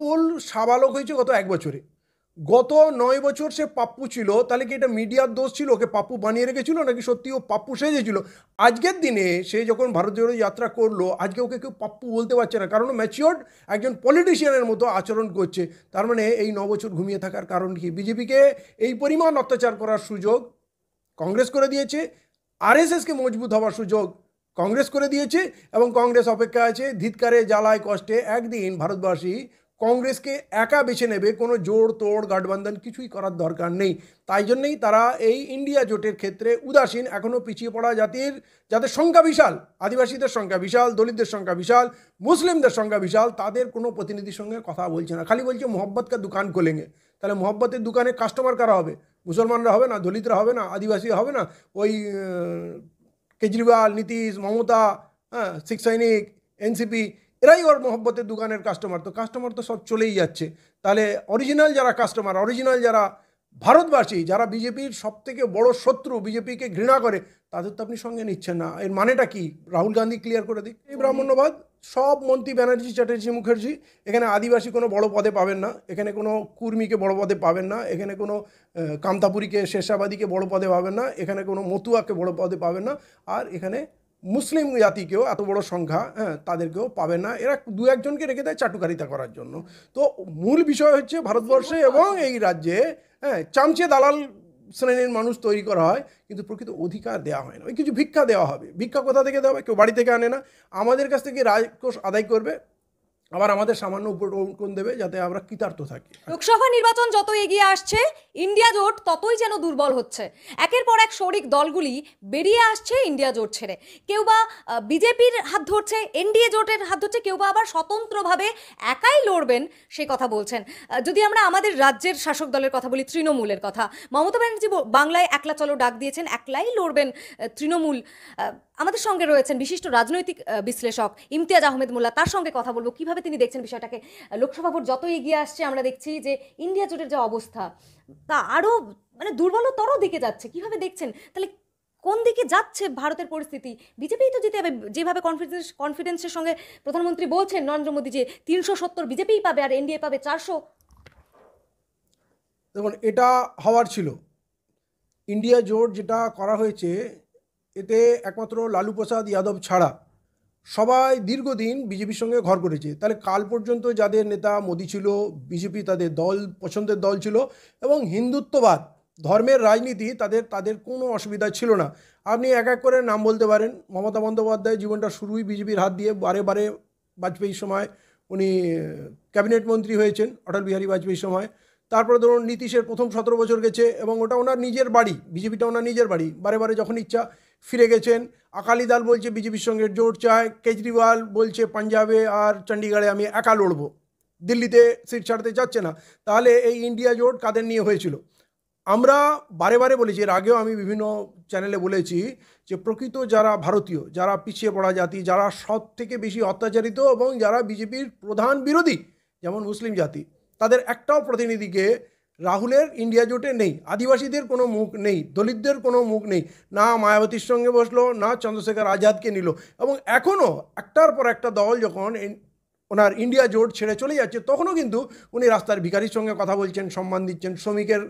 ফুল সাবালক হয়েছে গত এক বছরে গত নয় বছর সে পাপ্পু ছিল তাহলে কি এটা মিডিয়ার দোষ ছিল ওকে পাপ্পু বানিয়ে রেখেছিল নাকি সত্যি ও পাপ্পু সেজেছিল আজকের দিনে সে যখন ভারত জোড়ে যাত্রা করলো আজকে ওকে কেউ পাপ্পু বলতে পারছে না কারণ ম্যাচিওর্ড একজন পলিটিশিয়ানের মতো আচরণ করছে তার মানে এই নবছর ঘুমিয়ে থাকার কারণ কি বিজেপিকে এই পরিমাণ অত্যাচার করার সুযোগ কংগ্রেস করে দিয়েছে আর এসকে মজবুত হওয়ার সুযোগ কংগ্রেস করে দিয়েছে এবং কংগ্রেস অপেক্ষা আছে ধিৎকারে জ্বালায় কষ্টে একদিন ভারতবাসী কংগ্রেসকে একা বেছে নেবে কোনো জোর তোড় গঠবন্ধন কিছুই করার দরকার নেই তাই জন্যেই তারা এই ইন্ডিয়া জোটের ক্ষেত্রে উদাসীন এখনও পিছিয়ে পড়া জাতির যাদের সংখ্যা বিশাল আদিবাসীদের সংখ্যা বিশাল দলিতদের সংখ্যা বিশাল মুসলিমদের সংখ্যা বিশাল তাদের কোনো প্রতিনিধির সঙ্গে কথা বলছে না খালি বলছে মোহব্বতকে দোকান খোলেঙ্গে তাহলে মোহব্বতের দোকানে কাস্টমার কারা হবে মুসলমানরা হবে না দলিতরা হবে না আদিবাসী হবে না ওই কেজরিওয়াল নীতিশ মমতা হ্যাঁ শিখ সৈনিক এনসিপি এরাই ওর মহব্বতের দোকানের কাস্টমার তো কাস্টমার তো সব চলেই যাচ্ছে তাহলে অরিজিনাল যারা কাস্টমার অরিজিনাল যারা ভারতবাসী যারা বিজেপির সবথেকে বড় শত্রু বিজেপিকে ঘৃণা করে তাদের তো আপনি সঙ্গে নিচ্ছেন না এর মানেটা কি রাহুল গান্ধী ক্লিয়ার করে দিক এই ব্রাহ্মণ্যবাদ সব মন্ত্রী ব্যানার্জি চ্যাটার্জি মুখার্জি এখানে আদিবাসী কোনো বড় পদে পাবেন না এখানে কোনো কুর্মীকে বড় পদে পাবেন না এখানে কোনো কামতাপুরীকে শেষাবাদীকে বড় পদে পাবেন না এখানে কোনো মতুয়াকে বড় পদে পাবেন না আর এখানে মুসলিম জাতিকেও এত বড় সংখ্যা হ্যাঁ তাদেরকেও পাবে না এরা দু একজনকে রেখে দেয় চাটুকারিতা করার জন্য তো মূল বিষয় হচ্ছে ভারতবর্ষে এবং এই রাজ্যে হ্যাঁ চামচে দালাল শ্রেণীর মানুষ তৈরি করা হয় কিন্তু প্রকৃত অধিকার দেওয়া হয় না ওই কিছু ভিক্ষা দেওয়া হবে ভিক্ষা কোথা থেকে দেওয়া হবে কেউ বাড়ি থেকে আনে না আমাদের কাছ থেকে রাজকোষ আদায় করবে আবার আমাদের সামান্য উপকরণ দেবে যাতে আমরা কৃতার্থ থাকি লোকসভা নির্বাচন যত এগিয়ে আসছে ইন্ডিয়া জোট ততই যেন দুর্বল হচ্ছে একের পর এক শরিক দলগুলি বেরিয়ে আসছে ইন্ডিয়া জোট ছেড়ে কেউ বা বিজেপির হাত ধরছে এনডিএ জোটের হাত ধরছে কেউ বা আবার স্বতন্ত্রভাবে একাই লড়বেন সে কথা বলছেন যদি আমরা আমাদের রাজ্যের শাসক দলের কথা বলি তৃণমূলের কথা মমতা ব্যানার্জি বাংলায় একলা চলো ডাক দিয়েছেন একলাই লড়বেন তৃণমূল আমাদের সঙ্গে রয়েছেন বিশিষ্ট রাজনৈতিক বিশ্লেষক ইমতিয়াজ আহমেদ মোল্লা তার সঙ্গে কথা বলবো কিভাবে তিনি দেখছেন বিষয়টাকে লোকসভা ভোট যত এগিয়ে আসছে আমরা দেখছি যে ইন্ডিয়া জোটের যে অবস্থা তা আরও মানে দুর্বলতর দিকে যাচ্ছে কিভাবে দেখছেন তাহলে কোন দিকে যাচ্ছে ভারতের পরিস্থিতি বিজেপিই তো জিতে হবে যেভাবে কনফিডেন্স কনফিডেন্সের সঙ্গে প্রধানমন্ত্রী বলছেন নরেন্দ্র মোদী যে তিনশো সত্তর বিজেপিই পাবে আর এনডিএ পাবে চারশো দেখুন এটা হওয়ার ছিল ইন্ডিয়া জোট যেটা করা হয়েছে এতে একমাত্র লালু প্রসাদ যাদব ছাড়া সবাই দীর্ঘদিন বিজেপির সঙ্গে ঘর করেছে তাহলে কাল পর্যন্ত যাদের নেতা মোদী ছিল বিজেপি তাদের দল পছন্দের দল ছিল এবং হিন্দুত্ববাদ ধর্মের রাজনীতি তাদের তাদের কোনো অসুবিধা ছিল না আপনি এক এক করে নাম বলতে পারেন মমতা বন্দ্যোপাধ্যায় জীবনটা শুরুই বিজেপির হাত দিয়ে বারে বারে বাজপেয়ীর সময় উনি ক্যাবিনেট মন্ত্রী হয়েছেন অটল বিহারী বাজপেয়ীর সময় তারপরে ধরুন নীতিশের প্রথম সতেরো বছর গেছে এবং ওটা ওনার নিজের বাড়ি বিজেপিটা ওনার নিজের বাড়ি বারে বারে যখন ইচ্ছা ফিরে গেছেন আকালি দল বলছে বিজেপির সঙ্গে জোট চায় কেজরিওয়াল বলছে পাঞ্জাবে আর চণ্ডীগড়ে আমি একা লড়ব দিল্লিতে সিট ছাড়তে চাচ্ছে না তাহলে এই ইন্ডিয়া জোট কাদের নিয়ে হয়েছিল আমরা বারে বারে বলেছি এর আগেও আমি বিভিন্ন চ্যানেলে বলেছি যে প্রকৃত যারা ভারতীয় যারা পিছিয়ে পড়া জাতি যারা সব থেকে বেশি অত্যাচারিত এবং যারা বিজেপির প্রধান বিরোধী যেমন মুসলিম জাতি তাদের একটাও প্রতিনিধিকে রাহুলের ইন্ডিয়া জোটে নেই আদিবাসীদের কোনো মুখ নেই দলিতদের কোনো মুখ নেই না মায়াবতীর সঙ্গে বসলো না চন্দ্রশেখর আজাদকে নিল এবং এখনও একটার পর একটা দল যখন ওনার ইন্ডিয়া জোট ছেড়ে চলে যাচ্ছে তখনও কিন্তু উনি রাস্তার ভিকারির সঙ্গে কথা বলছেন সম্মান দিচ্ছেন শ্রমিকের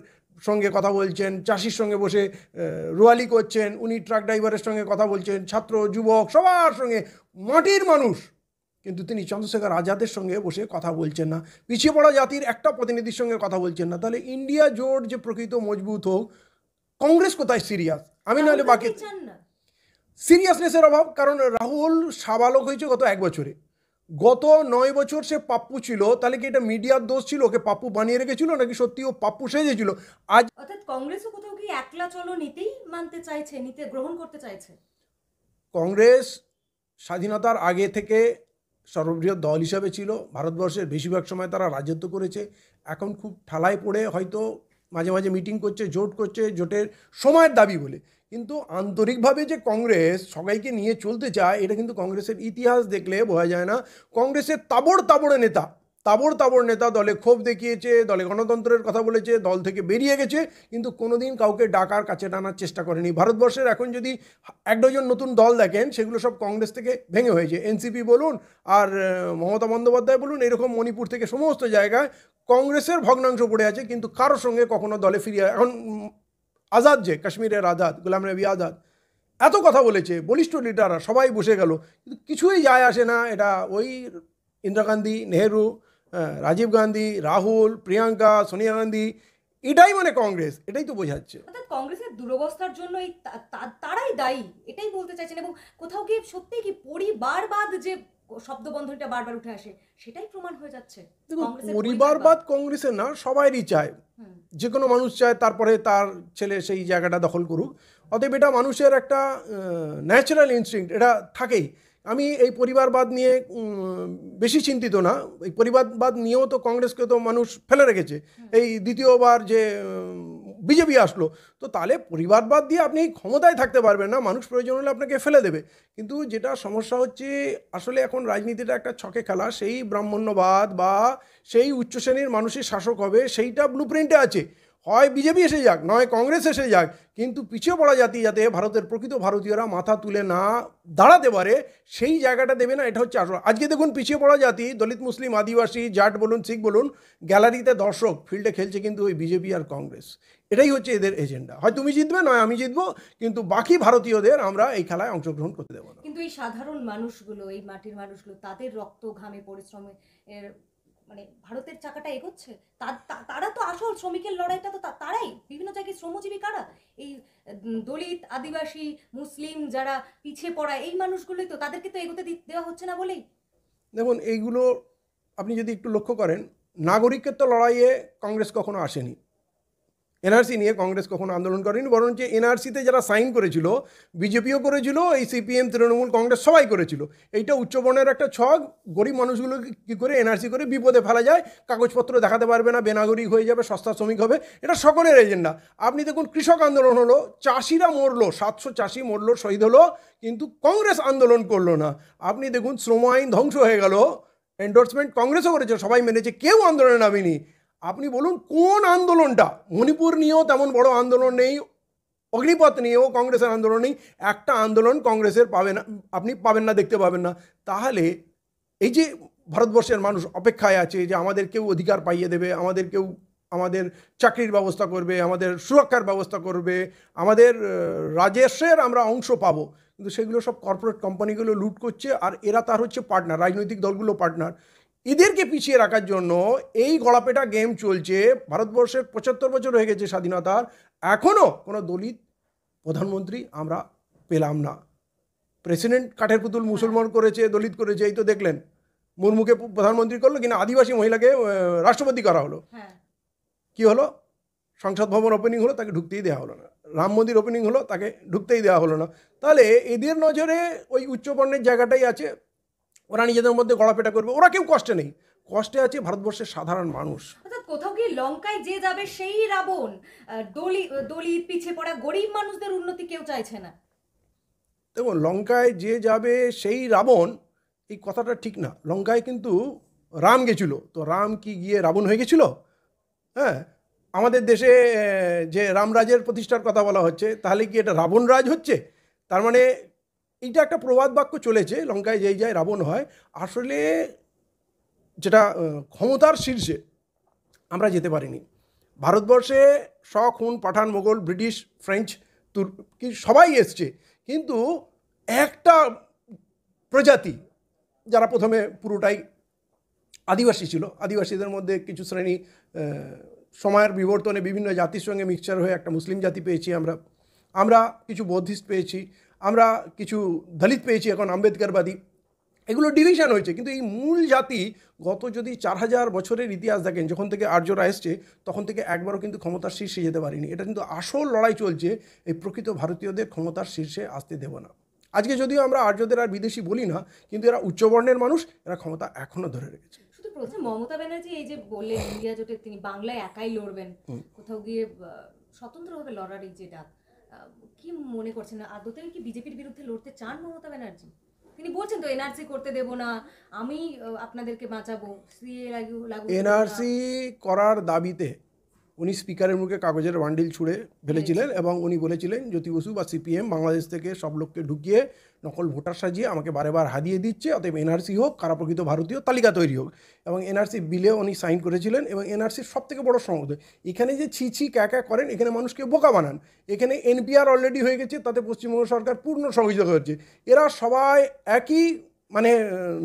সঙ্গে কথা বলছেন চাষির সঙ্গে বসে রোয়ালি করছেন উনি ট্রাক ড্রাইভারের সঙ্গে কথা বলছেন ছাত্র যুবক সবার সঙ্গে মাটির মানুষ কিন্তু তিনি চন্দ্রশেখর আজাদের সঙ্গে বসে কথা বলছেন না পিছিয়ে পড়া জাতির একটা প্রতিনিধির সঙ্গে কথা বলছেন না তাহলে ইন্ডিয়া জোট যে প্রকৃত মজবুত হোক কংগ্রেস কোথায় সিরিয়াস আমি নাহলে বাকি সিরিয়াসনেসের অভাব কারণ রাহুল সাবালক হয়েছে গত এক বছরে গত নয় বছর সে পাপ্পু ছিল তাহলে কি এটা মিডিয়ার দোষ ছিল ওকে পাপ্পু বানিয়ে রেখেছিল নাকি সত্যি ও পাপ্পু সেজেছিল আজ অর্থাৎ কংগ্রেসও কোথাও কি একলা চলো নিতেই মানতে চাইছে নিতে গ্রহণ করতে চাইছে কংগ্রেস স্বাধীনতার আগে থেকে সর্ববৃহৎ দল হিসাবে ছিল ভারতবর্ষের বেশিরভাগ সময় তারা রাজত্ব করেছে এখন খুব ঠালায় পড়ে হয়তো মাঝে মাঝে মিটিং করছে জোট করছে জোটের সময়ের দাবি বলে কিন্তু আন্তরিকভাবে যে কংগ্রেস সবাইকে নিয়ে চলতে চায় এটা কিন্তু কংগ্রেসের ইতিহাস দেখলে বোঝা যায় না কংগ্রেসের তাবড় তাবড়ে নেতা তাবড় তাবড় নেতা দলে ক্ষোভ দেখিয়েছে দলে গণতন্ত্রের কথা বলেছে দল থেকে বেরিয়ে গেছে কিন্তু কোনোদিন কাউকে ডাকার কাছে টানার চেষ্টা করেনি ভারতবর্ষের এখন যদি এক ডজন নতুন দল দেখেন সেগুলো সব কংগ্রেস থেকে ভেঙে হয়েছে এনসিপি বলুন আর মমতা বন্দ্যোপাধ্যায় বলুন এরকম মণিপুর থেকে সমস্ত জায়গায় কংগ্রেসের ভগ্নাংশ পড়ে আছে কিন্তু কারোর সঙ্গে কখনো দলে ফিরিয়ে এখন আজাদ যে কাশ্মীরের আজাদ গোলাম নবী আজাদ এত কথা বলেছে বলিষ্ঠ লিডাররা সবাই বসে গেল কিন্তু কিছুই যায় আসে না এটা ওই ইন্দিরা গান্ধী নেহেরু রাজীব গান্ধী রাহুল প্রিয়াঙ্কা সোনিয়া গান্ধী এটাই মানে কংগ্রেস এটাই তো বোঝাচ্ছে কংগ্রেসের দুরবস্থার জন্য তারাই দায়ী এটাই বলতে চাইছেন এবং কোথাও গিয়ে সত্যি কি পরিবারবাদ যে শব্দবন্ধনটা বারবার উঠে আসে সেটাই প্রমাণ হয়ে যাচ্ছে পরিবারবাদ কংগ্রেসের না সবাইরই চায় যে কোনো মানুষ চায় তারপরে তার ছেলে সেই জায়গাটা দখল করুক অতএব এটা মানুষের একটা ন্যাচারাল ইনস্টিংক্ট এটা থাকেই আমি এই পরিবারবাদ নিয়ে বেশি চিন্তিত না এই পরিবারবাদ নিয়েও তো কংগ্রেসকে তো মানুষ ফেলে রেখেছে এই দ্বিতীয়বার যে বিজেপি আসলো তো তাহলে পরিবারবাদ দিয়ে আপনি ক্ষমতায় থাকতে পারবেন না মানুষ প্রয়োজন হলে আপনাকে ফেলে দেবে কিন্তু যেটা সমস্যা হচ্ছে আসলে এখন রাজনীতিটা একটা ছকে খেলা সেই ব্রাহ্মণ্যবাদ বা সেই উচ্চশ্রেণীর মানুষের শাসক হবে সেইটা ব্লু প্রিন্টে আছে হয় বিজেপি এসে যাক নয় কংগ্রেস এসে যাক কিন্তু পিছিয়ে পড়া জাতি যাতে ভারতের প্রকৃত ভারতীয়রা মাথা তুলে না দাঁড়াতে পারে সেই জায়গাটা দেবে না এটা হচ্ছে আসল আজকে দেখুন পিছিয়ে পড়া জাতি দলিত মুসলিম আদিবাসী জাট বলুন শিখ বলুন গ্যালারিতে দর্শক ফিল্ডে খেলছে কিন্তু ওই বিজেপি আর কংগ্রেস এটাই হচ্ছে এদের এজেন্ডা হয় তুমি জিতবে নয় আমি জিতবো কিন্তু বাকি ভারতীয়দের আমরা এই খেলায় অংশগ্রহণ করতে দেবো কিন্তু এই সাধারণ মানুষগুলো এই মাটির মানুষগুলো তাদের রক্ত ঘামে পরিশ্রমে মানে ভারতের চাকাটা এগোচ্ছে তারা তো আসল শ্রমিকের লড়াইটা তো তারাই বিভিন্ন জায়গায় শ্রমজীবী কারা এই দলিত আদিবাসী মুসলিম যারা পিছিয়ে পড়া এই মানুষগুলোই তো তাদেরকে তো এগোতে দেওয়া হচ্ছে না বলেই দেখুন এইগুলো আপনি যদি একটু লক্ষ্য করেন নাগরিকের তো লড়াইয়ে কংগ্রেস কখনো আসেনি এনআরসি নিয়ে কংগ্রেস কখনো আন্দোলন করেনি বরঞ্চ এনআরসিতে যারা সাইন করেছিল বিজেপিও করেছিল এই সিপিএম তৃণমূল কংগ্রেস সবাই করেছিল এইটা উচ্চবর্ণের একটা ছক গরিব মানুষগুলোকে কী করে এনআরসি করে বিপদে ফেলা যায় কাগজপত্র দেখাতে পারবে না বেনাগরিক হয়ে যাবে সস্তা শ্রমিক হবে এটা সকলের এজেন্ডা আপনি দেখুন কৃষক আন্দোলন হলো চাষিরা মরলো সাতশো চাষি মরলো শহীদ হলো কিন্তু কংগ্রেস আন্দোলন করলো না আপনি দেখুন শ্রম আইন ধ্বংস হয়ে গেল এন্ডোর্সমেন্ট কংগ্রেসও করেছে সবাই মেনেছে কেউ আন্দোলনে নামেনি আপনি বলুন কোন আন্দোলনটা মণিপুর নিয়েও তেমন বড় আন্দোলন নেই অগ্নিপথ নিয়েও কংগ্রেসের আন্দোলন নেই একটা আন্দোলন কংগ্রেসের পাবেন আপনি পাবেন না দেখতে পাবেন না তাহলে এই যে ভারতবর্ষের মানুষ অপেক্ষায় আছে যে আমাদের কেউ অধিকার পাইয়ে দেবে আমাদের কেউ আমাদের চাকরির ব্যবস্থা করবে আমাদের সুরক্ষার ব্যবস্থা করবে আমাদের রাজস্বের আমরা অংশ পাব কিন্তু সেগুলো সব কর্পোরেট কোম্পানিগুলো লুট করছে আর এরা তার হচ্ছে পার্টনার রাজনৈতিক দলগুলো পার্টনার এদেরকে পিছিয়ে রাখার জন্য এই গড়াপেটা গেম চলছে ভারতবর্ষের পঁচাত্তর বছর হয়ে গেছে স্বাধীনতার এখনও কোনো দলিত প্রধানমন্ত্রী আমরা পেলাম না প্রেসিডেন্ট কাঠের পুতুল মুসলমান করেছে দলিত করেছে এই তো দেখলেন মুরমুকে প্রধানমন্ত্রী করলো কিনা আদিবাসী মহিলাকে রাষ্ট্রপতি করা হলো হ্যাঁ। কি হলো সংসদ ভবন ওপেনিং হলো তাকে ঢুকতেই দেওয়া হলো না রাম মন্দির ওপেনিং হলো তাকে ঢুকতেই দেওয়া হলো না তাহলে এদের নজরে ওই উচ্চবর্ণের জায়গাটাই আছে ওরা নিজেদের মধ্যে গড়াপেটা করবে ওরা কেউ কষ্টে নেই কষ্টে আছে ভারতবর্ষের সাধারণ মানুষ কোথাও কি লঙ্কায় যে যাবে সেই রাবণ দলি দলিত পিছে পড়া গরিব মানুষদের উন্নতি কেউ চাইছে না দেখুন লঙ্কায় যে যাবে সেই রাবণ এই কথাটা ঠিক না লঙ্কায় কিন্তু রাম গেছিল তো রাম কি গিয়ে রাবণ হয়ে গেছিল হ্যাঁ আমাদের দেশে যে রামরাজের প্রতিষ্ঠার কথা বলা হচ্ছে তাহলে কি এটা রাবণ রাজ হচ্ছে তার মানে এইটা একটা প্রবাদ বাক্য চলেছে লঙ্কায় যেই যায় রাবণ হয় আসলে যেটা ক্ষমতার শীর্ষে আমরা যেতে পারিনি ভারতবর্ষে শখ হুন পাঠান মোগল ব্রিটিশ ফ্রেঞ্চ তুর্কি সবাই এসছে কিন্তু একটা প্রজাতি যারা প্রথমে পুরোটাই আদিবাসী ছিল আদিবাসীদের মধ্যে কিছু শ্রেণী সময়ের বিবর্তনে বিভিন্ন জাতির সঙ্গে মিক্সচার হয়ে একটা মুসলিম জাতি পেয়েছি আমরা আমরা কিছু বৌদ্ধিস্ট পেয়েছি আমরা কিছু দলিত পেয়েছি এখন আম্বেদকারবাদী এগুলো ডিভিশন হয়েছে কিন্তু এই মূল জাতি গত যদি চার হাজার বছরের ইতিহাস দেখেন যখন থেকে আর্যরা এসছে তখন থেকে একবারও কিন্তু ক্ষমতার শীর্ষে যেতে পারিনি এটা কিন্তু আসল লড়াই চলছে এই প্রকৃত ভারতীয়দের ক্ষমতার শীর্ষে আসতে দেব না আজকে যদিও আমরা আর্যদের আর বিদেশি বলি না কিন্তু এরা উচ্চবর্ণের মানুষ এরা ক্ষমতা এখনও ধরে রেখেছে শুধু মমতা ব্যানার্জি এই যে বললেন ইন্ডিয়া জোটে তিনি বাংলায় একাই লড়বেন কোথাও গিয়ে স্বতন্ত্রভাবে লড়ার এই যে ডাক কি মনে করছেন আদতেও কি বিজেপির বিরুদ্ধে লড়তে চান মমতা ব্যানার্জি তিনি বলছেন তো এনআরসি করতে দেব না আমি আপনাদেরকে বাঁচাবো এনআরসি করার দাবিতে উনি স্পিকারের মুখে কাগজের বান্ডিল ছুঁড়ে ফেলেছিলেন এবং উনি বলেছিলেন জ্যোতি বসু বা সিপিএম বাংলাদেশ থেকে সব লোককে ঢুকিয়ে নকল ভোটার সাজিয়ে আমাকে বারেবার হারিয়ে দিচ্ছে অতএব এনআরসি হোক কারা প্রকৃত ভারতীয় তালিকা তৈরি হোক এবং এনআরসি বিলে উনি সাইন করেছিলেন এবং এনআরসির সব থেকে বড় সংগ্রহ এখানে যে ছি ছি ক্যা ক্যা করেন এখানে মানুষকে বোকা বানান এখানে এনপিআর অলরেডি হয়ে গেছে তাতে পশ্চিমবঙ্গ সরকার পূর্ণ সহযোগিতা করছে এরা সবাই একই মানে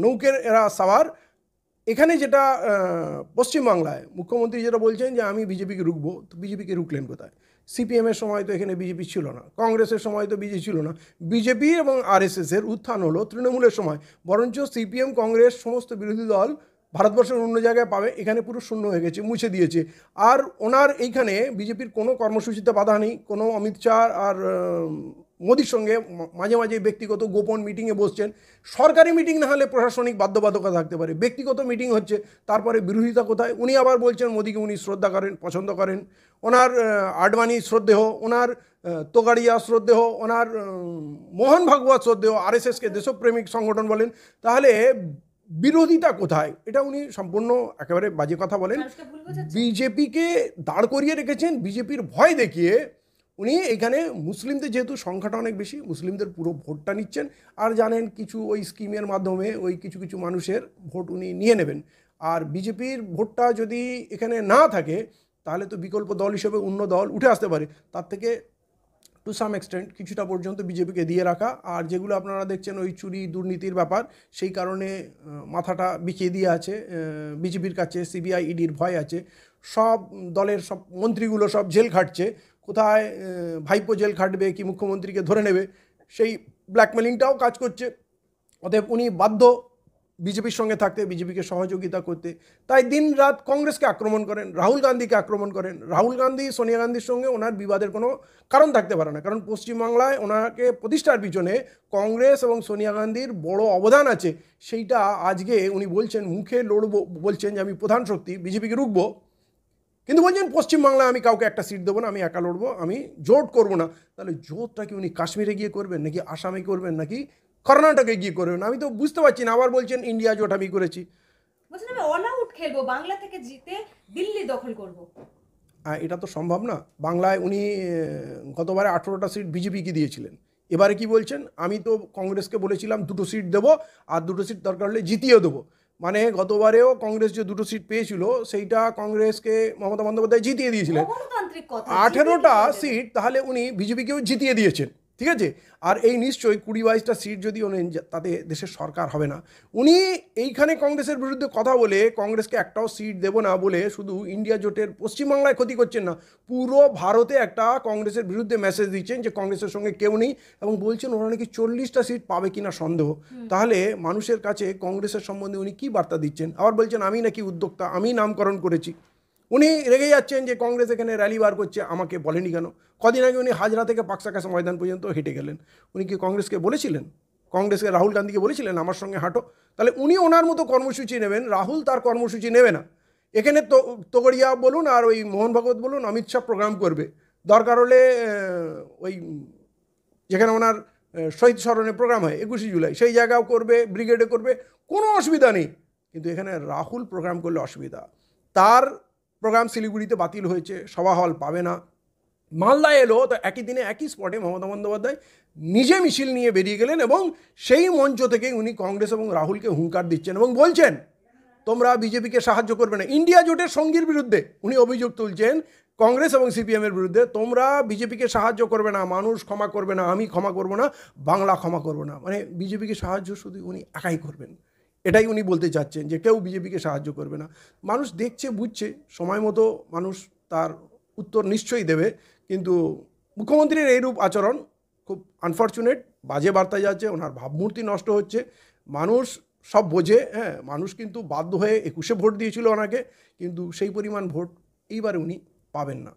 নৌকের এরা সাওয়ার এখানে যেটা পশ্চিমবাংলায় মুখ্যমন্ত্রী যেটা বলছেন যে আমি বিজেপিকে রুখবো তো বিজেপিকে রুখলেন কোথায় সিপিএমের সময় তো এখানে বিজেপি ছিল না কংগ্রেসের সময় তো বিজেপি ছিল না বিজেপি এবং আরএসএসের উত্থান হলো তৃণমূলের সময় বরঞ্চ সিপিএম কংগ্রেস সমস্ত বিরোধী দল ভারতবর্ষের অন্য জায়গায় পাবে এখানে পুরো শূন্য হয়ে গেছে মুছে দিয়েছে আর ওনার এইখানে বিজেপির কোনো কর্মসূচিতে বাধা নেই কোনো অমিত শাহ আর মোদির সঙ্গে মাঝে মাঝে ব্যক্তিগত গোপন মিটিংয়ে বসছেন সরকারি মিটিং না হলে প্রশাসনিক বাধ্যবাধকতা থাকতে পারে ব্যক্তিগত মিটিং হচ্ছে তারপরে বিরোধিতা কোথায় উনি আবার বলছেন মোদীকে উনি শ্রদ্ধা করেন পছন্দ করেন ওনার আডবাণী শ্রদ্ধেহ ওনার তোগাড়িয়া শ্রদ্ধেহ ওনার মোহন ভাগবত শ্রদ্ধেহ আরএসএসকে দেশপ্রেমিক সংগঠন বলেন তাহলে বিরোধিতা কোথায় এটা উনি সম্পূর্ণ একেবারে বাজে কথা বলেন বিজেপিকে দাঁড় করিয়ে রেখেছেন বিজেপির ভয় দেখিয়ে উনি এখানে মুসলিমদের যেহেতু সংখ্যাটা অনেক বেশি মুসলিমদের পুরো ভোটটা নিচ্ছেন আর জানেন কিছু ওই স্কিমের মাধ্যমে ওই কিছু কিছু মানুষের ভোট উনি নিয়ে নেবেন আর বিজেপির ভোটটা যদি এখানে না থাকে তাহলে তো বিকল্প দল হিসেবে অন্য দল উঠে আসতে পারে তার থেকে টু সাম এক্সটেন্ট কিছুটা পর্যন্ত বিজেপিকে দিয়ে রাখা আর যেগুলো আপনারা দেখছেন ওই চুরি দুর্নীতির ব্যাপার সেই কারণে মাথাটা বিকিয়ে দিয়ে আছে বিজেপির কাছে সিবিআই ইডির e ভয় আছে সব দলের সব মন্ত্রীগুলো সব জেল খাটছে কোথায় ভাইপো জেল খাটবে কি মুখ্যমন্ত্রীকে ধরে নেবে সেই ব্ল্যাকমেলিংটাও কাজ করছে অতএব উনি বাধ্য বিজেপির সঙ্গে থাকতে বিজেপিকে সহযোগিতা করতে তাই দিন রাত কংগ্রেসকে আক্রমণ করেন রাহুল গান্ধীকে আক্রমণ করেন রাহুল গান্ধী সোনিয়া গান্ধীর সঙ্গে ওনার বিবাদের কোনো কারণ থাকতে পারে না কারণ পশ্চিমবাংলায় ওনাকে প্রতিষ্ঠার পিছনে কংগ্রেস এবং সোনিয়া গান্ধীর বড় অবদান আছে সেইটা আজকে উনি বলছেন মুখে লড়ব বলছেন যে আমি প্রধান শক্তি বিজেপিকে রুখবো কিন্তু বলছেন পশ্চিমবাংলায় আমি কাউকে একটা সিট দেবো না আমি একা লড়বো আমি জোট করব না তাহলে জোটটা কি উনি কাশ্মীরে গিয়ে করবেন নাকি আসামে করবেন নাকি কর্ণাটকে গিয়ে করবেন আমি তো বুঝতে পারছি না আবার বলছেন ইন্ডিয়া জোট আমি করেছি বাংলা থেকে জিতে দিল্লি দখল করব এটা তো সম্ভব না বাংলায় উনি গতবারে আঠেরোটা সিট বিজেপিকে দিয়েছিলেন এবারে কি বলছেন আমি তো কংগ্রেসকে বলেছিলাম দুটো সিট দেবো আর দুটো সিট দরকার হলে জিতিয়ে দেবো মানে গতবারেও কংগ্রেস যে দুটো সিট পেয়েছিল সেইটা কংগ্রেসকে মমতা বন্দ্যোপাধ্যায় জিতিয়ে দিয়েছিলেন আঠেরোটা সিট তাহলে উনি বিজেপিকেও জিতিয়ে দিয়েছেন ঠিক আছে আর এই নিশ্চয়ই কুড়ি বাইশটা সিট যদি উনি তাতে দেশের সরকার হবে না উনি এইখানে কংগ্রেসের বিরুদ্ধে কথা বলে কংগ্রেসকে একটাও সিট দেব না বলে শুধু ইন্ডিয়া জোটের পশ্চিমবাংলায় ক্ষতি করছেন না পুরো ভারতে একটা কংগ্রেসের বিরুদ্ধে মেসেজ দিচ্ছেন যে কংগ্রেসের সঙ্গে কেউ নেই এবং বলছেন ওরা নাকি চল্লিশটা সিট পাবে কিনা সন্দেহ তাহলে মানুষের কাছে কংগ্রেসের সম্বন্ধে উনি কি বার্তা দিচ্ছেন আবার বলছেন আমি নাকি উদ্যোক্তা আমি নামকরণ করেছি উনি রেগে যাচ্ছেন যে কংগ্রেস এখানে র্যালি বার করছে আমাকে বলেনি কেন কদিন আগে উনি হাজরা থেকে পাকসাকাশা ময়দান পর্যন্ত হেঁটে গেলেন উনি কি কংগ্রেসকে বলেছিলেন কংগ্রেসকে রাহুল গান্ধীকে বলেছিলেন আমার সঙ্গে হাঁটো তাহলে উনি ওনার মতো কর্মসূচি নেবেন রাহুল তার কর্মসূচি নেবে না এখানে তো তোগড়িয়া বলুন আর ওই মোহন ভগবত বলুন অমিত শাহ প্রোগ্রাম করবে দরকার হলে ওই যেখানে ওনার শহীদ স্মরণে প্রোগ্রাম হয় একুশে জুলাই সেই জায়গাও করবে ব্রিগেডে করবে কোনো অসুবিধা নেই কিন্তু এখানে রাহুল প্রোগ্রাম করলে অসুবিধা তার প্রোগ্রাম শিলিগুড়িতে বাতিল হয়েছে সভা হল পাবে না মালদায় এলো তো একই দিনে একই স্পটে মমতা বন্দ্যোপাধ্যায় নিজে মিছিল নিয়ে বেরিয়ে গেলেন এবং সেই মঞ্চ থেকে উনি কংগ্রেস এবং রাহুলকে হুঙ্কার দিচ্ছেন এবং বলছেন তোমরা বিজেপিকে সাহায্য করবে না ইন্ডিয়া জোটের সঙ্গীর বিরুদ্ধে উনি অভিযোগ তুলছেন কংগ্রেস এবং সিপিএমের বিরুদ্ধে তোমরা বিজেপিকে সাহায্য করবে না মানুষ ক্ষমা করবে না আমি ক্ষমা করব না বাংলা ক্ষমা করব না মানে বিজেপিকে সাহায্য শুধু উনি একাই করবেন এটাই উনি বলতে চাচ্ছেন যে কেউ বিজেপিকে সাহায্য করবে না মানুষ দেখছে বুঝছে সময় মতো মানুষ তার উত্তর নিশ্চয়ই দেবে কিন্তু মুখ্যমন্ত্রীর এইরূপ আচরণ খুব আনফর্চুনেট বাজে বার্তা যাচ্ছে ওনার ভাবমূর্তি নষ্ট হচ্ছে মানুষ সব বোঝে হ্যাঁ মানুষ কিন্তু বাধ্য হয়ে একুশে ভোট দিয়েছিল ওনাকে কিন্তু সেই পরিমাণ ভোট এইবার উনি পাবেন না